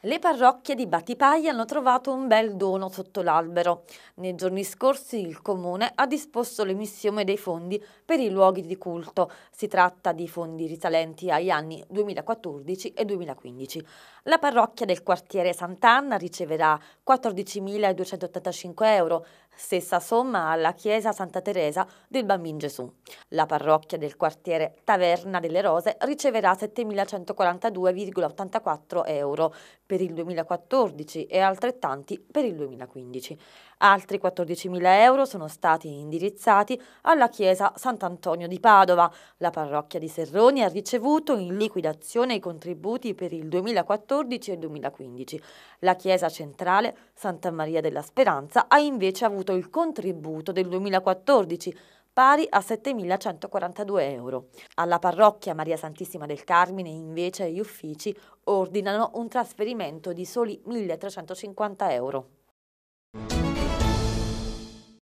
Le parrocchie di Batipaglia hanno trovato un bel dono sotto l'albero. Nei giorni scorsi il Comune ha disposto l'emissione dei fondi per i luoghi di culto. Si tratta di fondi risalenti agli anni 2014 e 2015. La parrocchia del quartiere Sant'Anna riceverà 14.285 euro, Stessa somma alla chiesa Santa Teresa del Bambin Gesù. La parrocchia del quartiere Taverna delle Rose riceverà 7.142,84 euro per il 2014 e altrettanti per il 2015. Altri 14.000 euro sono stati indirizzati alla chiesa Sant'Antonio di Padova. La parrocchia di Serroni ha ricevuto in liquidazione i contributi per il 2014 e 2015. La chiesa centrale Santa Maria della Speranza ha invece avuto il contributo del 2014 pari a 7.142 euro. Alla parrocchia Maria Santissima del Carmine invece gli uffici ordinano un trasferimento di soli 1.350 euro.